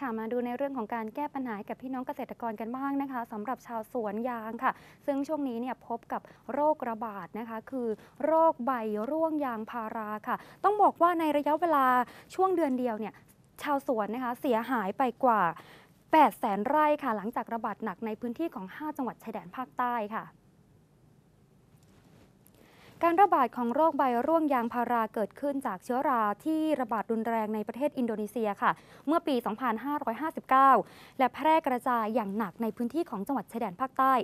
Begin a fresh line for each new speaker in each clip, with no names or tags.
ค่ะมาดูในเรื่องของการแก้ปัญหากับพี่น้องเกษตรกรกันบ้างนะคะ สำหรับชาวสวนยางค่ะ ซึ่งช่วงนี้เนี่ยพบกับโรคระบาดนะคะ คือโรคใบร่วงยางพาราค่ะ ต้องบอกว่าในระยะเวลาช่วงเดือนเดียวเนี่ยชาวสวนนะคะเสียหายไปกว่า8แสนไร่ค่ะ หลังจากระบาดหนักในพื้นที่ของ 5 จังหวัดชายแดนภาคใต้ค่ะการระบาดของโรคใบร่วงยางพาราเกิดขึ้นจากเชื้อราที่ระบาดรุนแรงในประเทศอินโดนีเซียค่ะ เมื่อปี 2559 และแพร่กระจายอย่างหนักในพื้นที่ของจังหวัดชายแดนภาคใต้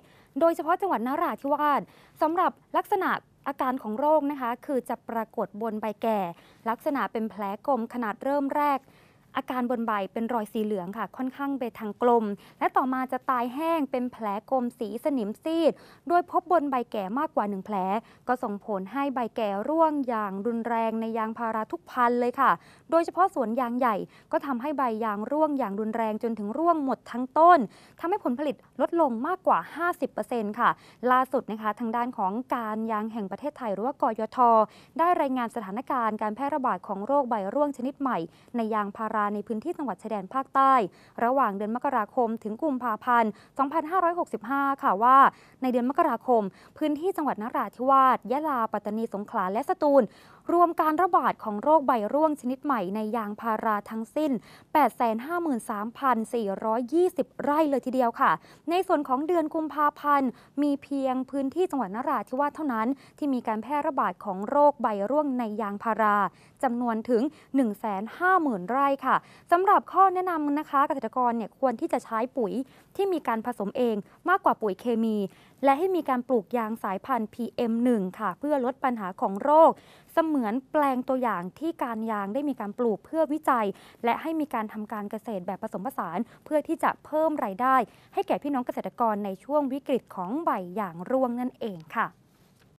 โดยเฉพาะจังหวัดนาราธิวาสสำหรับลักษณะอาการของโรคนะคะ คือจะปรากฏบนใบแก่ ลักษณะเป็นแผลกลมขนาดเริ่มแรกอาการบนใบเป็นรอยสีเหลืองค่ะ ค่อนข้างไปทางกลม และต่อมาจะตายแห้งเป็นแผลกลมสีสนิมซีดโดยพบบนใบแก่มากกว่า1แผลก็ส่งผลให้ใบแก่ร่วงอย่างรุนแรงในยางพาราทุกพันเลยค่ะ โดยเฉพาะสวนยางใหญ่ก็ทำให้ใบยางร่วงอย่างรุนแรงจนถึงร่วงหมดทั้งต้น ทำให้ผลผลิตลดลงมากกว่า 50%ค่ะล่าสุดนะคะทางด้านของการยางแห่งประเทศไทยหรือว่ากยท ได้รายงานสถานการณ์การแพร่ระบาดของโรคใบร่วงชนิดใหม่ในยางพาราในพื้นที่จังหวัดชายแดนภาคใต้ ระหว่างเดือนมกราคม ถึงกุมภาพันธ์ 2565 ค่ะว่าในเดือนมกราคม พื้นที่จังหวัดนราธิวาสยะลา ปัตตานีสงขลา และสตูล รวมการระบาดของโรคใบร่วงชนิดใหม่ ในยางพาราทั้งสิ้น 853,420 ไร่เลยทีเดียวค่ะ ในส่วนของเดือนกุมภาพันธ์มีเพียงพื้นที่จังหวัดนราธิวาสเท่านั้น ที่มีการแพร่ระบาดของโรคใบร่วงในยางพาราจำนวนถึง 150,000 ไร่ค่ะ่ะสำหรับข้อแนะนำนะคะ เกษตรกรเนี่ยควรที่จะใช้ปุ๋ยที่มีการผสมเองมากกว่าปุ๋ยเคมี และให้มีการปลูกยางสายพันธุ์ PM1 ค่ะ เพื่อลดปัญหาของโรค เสมือนแปลงตัวอย่างที่การยางได้มีการปลูกเพื่อวิจัย และให้มีการทำการเกษตรแบบผสมผสาน เพื่อที่จะเพิ่มรายได้ ให้แก่พี่น้องเกษตรกรในช่วงวิกฤตของใบอย่างร่วงนั่นเองค่ะ